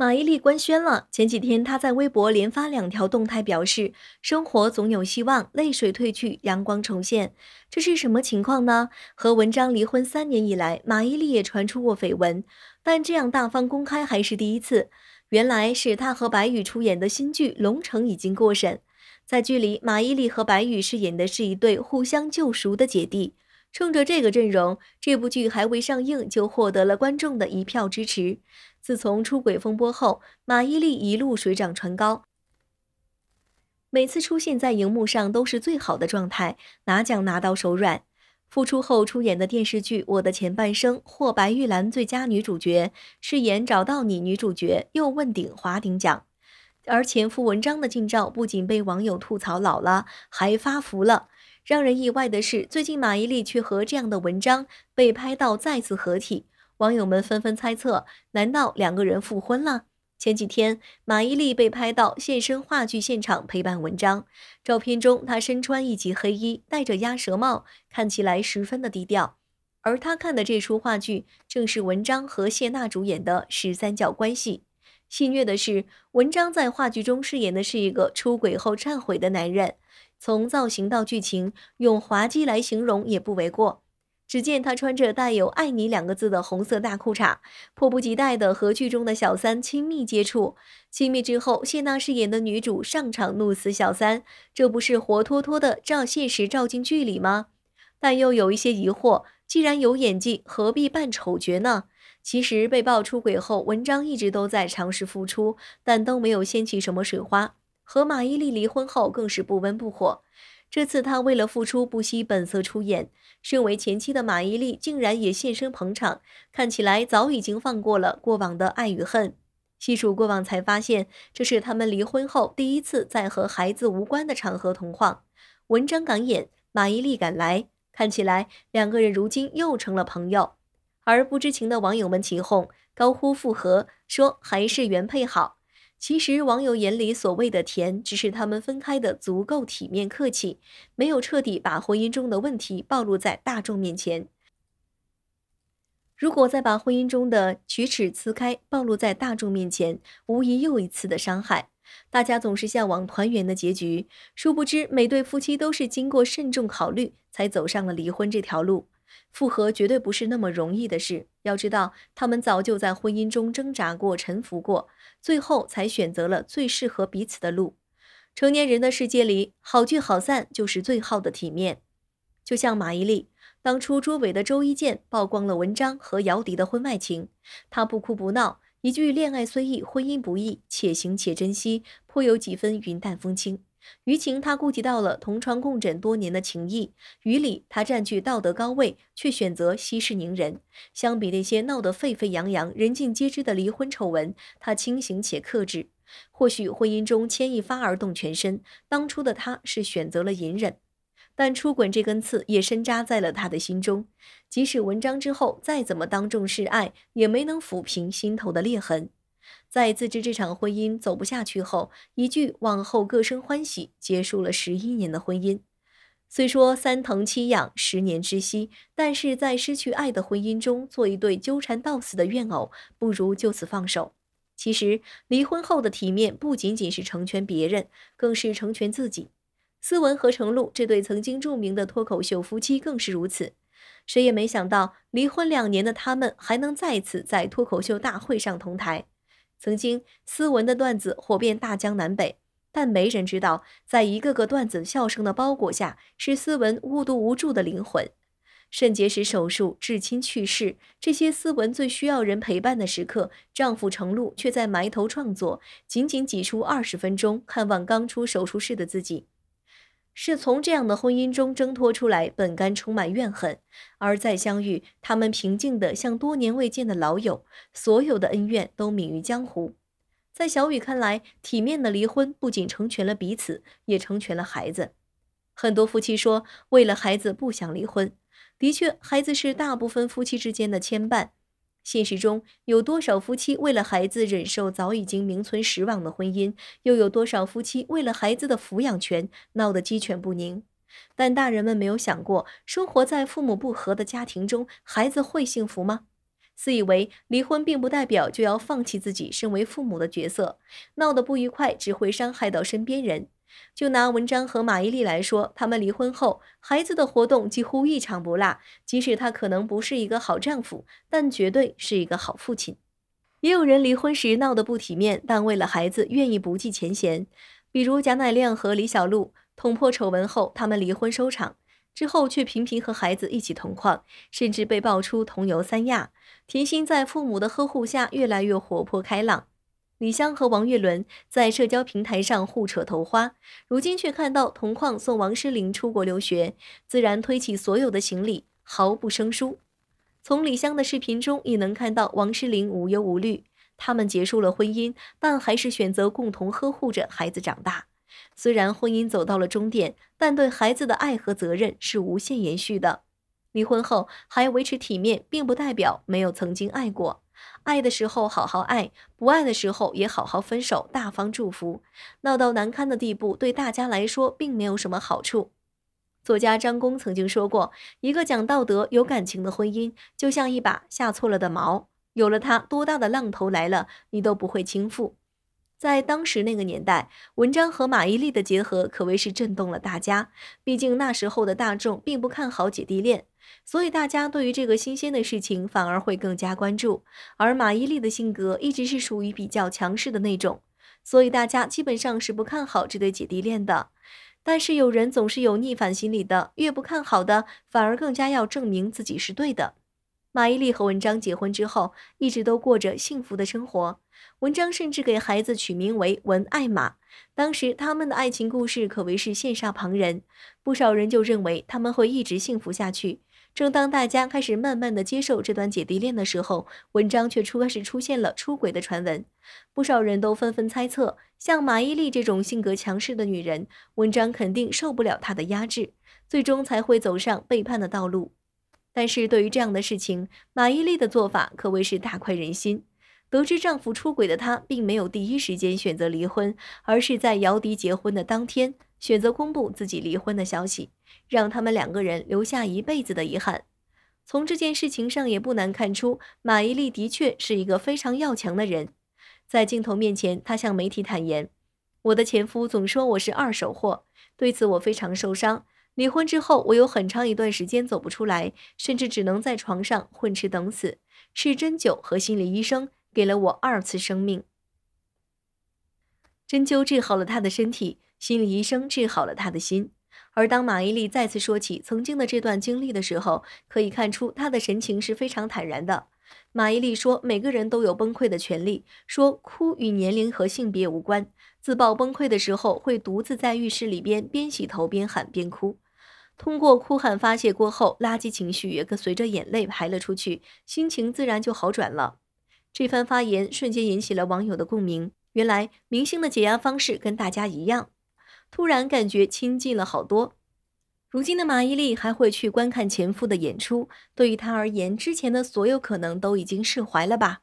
马伊琍官宣了。前几天，她在微博连发两条动态，表示：“生活总有希望，泪水褪去，阳光重现。”这是什么情况呢？和文章离婚三年以来，马伊琍也传出过绯闻，但这样大方公开还是第一次。原来是她和白宇出演的新剧《龙城》已经过审。在剧里，马伊琍和白宇饰演的是一对互相救赎的姐弟。趁着这个阵容，这部剧还未上映就获得了观众的一票支持。自从出轨风波后，马伊琍一路水涨船高。每次出现在荧幕上都是最好的状态，拿奖拿到手软。复出后出演的电视剧《我的前半生》获白玉兰最佳女主角，饰演《找到你》女主角又问鼎华鼎奖。而前夫文章的近照不仅被网友吐槽老了，还发福了。让人意外的是，最近马伊琍却和这样的文章被拍到再次合体。网友们纷纷猜测，难道两个人复婚了？前几天，马伊琍被拍到现身话剧现场陪伴文章。照片中，她身穿一袭黑衣，戴着鸭舌帽，看起来十分的低调。而她看的这出话剧，正是文章和谢娜主演的《十三角关系》。戏谑的是，文章在话剧中饰演的是一个出轨后忏悔的男人，从造型到剧情，用滑稽来形容也不为过。只见他穿着带有“爱你”两个字的红色大裤衩，迫不及待的和剧中的小三亲密接触。亲密之后，谢娜饰演的女主上场怒死小三，这不是活脱脱的照现实照进剧里吗？但又有一些疑惑，既然有演技，何必扮丑角呢？其实被曝出轨后，文章一直都在尝试复出，但都没有掀起什么水花。和马伊琍离婚后更是不温不火，这次他为了复出不惜本色出演。身为前妻的马伊琍竟然也现身捧场，看起来早已经放过了过往的爱与恨。细数过往才发现，这是他们离婚后第一次在和孩子无关的场合同框。文章感演马伊琍赶来，看起来两个人如今又成了朋友。而不知情的网友们起哄高呼复合，说还是原配好。其实，网友眼里所谓的“甜”，只是他们分开的足够体面、客气，没有彻底把婚姻中的问题暴露在大众面前。如果再把婚姻中的龋齿撕开、暴露在大众面前，无疑又一次的伤害。大家总是向往团圆的结局，殊不知每对夫妻都是经过慎重考虑才走上了离婚这条路。复合绝对不是那么容易的事。要知道，他们早就在婚姻中挣扎过、沉浮过，最后才选择了最适合彼此的路。成年人的世界里，好聚好散就是最好的体面。就像马伊琍，当初出伟的周一见曝光了文章和姚笛的婚外情，他不哭不闹，一句“恋爱虽易，婚姻不易，且行且珍惜”，颇有几分云淡风轻。于情，他顾及到了同床共枕多年的情谊；于理，他占据道德高位，却选择息事宁人。相比那些闹得沸沸扬扬、人尽皆知的离婚丑闻，他清醒且克制。或许婚姻中牵一发而动全身，当初的他是选择了隐忍，但出轨这根刺也深扎在了他的心中。即使文章之后再怎么当众示爱，也没能抚平心头的裂痕。在自知这场婚姻走不下去后，一句“往后各生欢喜”，结束了十一年的婚姻。虽说“三疼七痒，十年之息”，但是在失去爱的婚姻中做一对纠缠到死的怨偶，不如就此放手。其实，离婚后的体面不仅仅是成全别人，更是成全自己。斯文和程璐这对曾经著名的脱口秀夫妻更是如此。谁也没想到，离婚两年的他们还能再次在脱口秀大会上同台。曾经，斯文的段子火遍大江南北，但没人知道，在一个个段子笑声的包裹下，是斯文孤独无助的灵魂。肾结石手术、至亲去世，这些斯文最需要人陪伴的时刻，丈夫程璐却在埋头创作，仅仅挤出二十分钟看望刚出手术室的自己。是从这样的婚姻中挣脱出来，本该充满怨恨，而再相遇，他们平静的像多年未见的老友，所有的恩怨都泯于江湖。在小雨看来，体面的离婚不仅成全了彼此，也成全了孩子。很多夫妻说，为了孩子不想离婚。的确，孩子是大部分夫妻之间的牵绊。现实中有多少夫妻为了孩子忍受早已经名存实亡的婚姻？又有多少夫妻为了孩子的抚养权闹得鸡犬不宁？但大人们没有想过，生活在父母不和的家庭中，孩子会幸福吗？自以为离婚并不代表就要放弃自己身为父母的角色，闹得不愉快只会伤害到身边人。就拿文章和马伊琍来说，他们离婚后，孩子的活动几乎一场不落。即使他可能不是一个好丈夫，但绝对是一个好父亲。也有人离婚时闹得不体面，但为了孩子，愿意不计前嫌。比如贾乃亮和李小璐，捅破丑闻后，他们离婚收场，之后却频频和孩子一起同框，甚至被爆出同游三亚。甜馨在父母的呵护下，越来越活泼开朗。李湘和王岳伦在社交平台上互扯头花，如今却看到同框送王诗龄出国留学，自然推起所有的行李，毫不生疏。从李湘的视频中也能看到王诗龄无忧无虑。他们结束了婚姻，但还是选择共同呵护着孩子长大。虽然婚姻走到了终点，但对孩子的爱和责任是无限延续的。离婚后还维持体面，并不代表没有曾经爱过。爱的时候好好爱，不爱的时候也好好分手，大方祝福。闹到难堪的地步，对大家来说并没有什么好处。作家张公曾经说过：“一个讲道德、有感情的婚姻，就像一把下错了的毛，有了它，多大的浪头来了，你都不会倾覆。”在当时那个年代，文章和马伊琍的结合可谓是震动了大家。毕竟那时候的大众并不看好姐弟恋，所以大家对于这个新鲜的事情反而会更加关注。而马伊琍的性格一直是属于比较强势的那种，所以大家基本上是不看好这对姐弟恋的。但是有人总是有逆反心理的，越不看好的反而更加要证明自己是对的。马伊琍和文章结婚之后，一直都过着幸福的生活。文章甚至给孩子取名为文爱玛。当时他们的爱情故事可谓是羡煞旁人，不少人就认为他们会一直幸福下去。正当大家开始慢慢的接受这段姐弟恋的时候，文章却开始出现了出轨的传闻。不少人都纷纷猜测，像马伊琍这种性格强势的女人，文章肯定受不了她的压制，最终才会走上背叛的道路。但是对于这样的事情，马伊琍的做法可谓是大快人心。得知丈夫出轨的她，并没有第一时间选择离婚，而是在姚笛结婚的当天，选择公布自己离婚的消息，让他们两个人留下一辈子的遗憾。从这件事情上，也不难看出，马伊琍的确是一个非常要强的人。在镜头面前，她向媒体坦言：“我的前夫总说我是二手货，对此我非常受伤。”离婚之后，我有很长一段时间走不出来，甚至只能在床上混吃等死。是针灸和心理医生给了我二次生命。针灸治好了他的身体，心理医生治好了他的心。而当马伊琍再次说起曾经的这段经历的时候，可以看出她的神情是非常坦然的。马伊琍说：“每个人都有崩溃的权利，说哭与年龄和性别无关。自曝崩溃的时候，会独自在浴室里边边洗头边喊边哭。”通过哭喊发泄过后，垃圾情绪也跟随着眼泪排了出去，心情自然就好转了。这番发言瞬间引起了网友的共鸣。原来明星的解压方式跟大家一样，突然感觉亲近了好多。如今的马伊琍还会去观看前夫的演出，对于她而言，之前的所有可能都已经释怀了吧。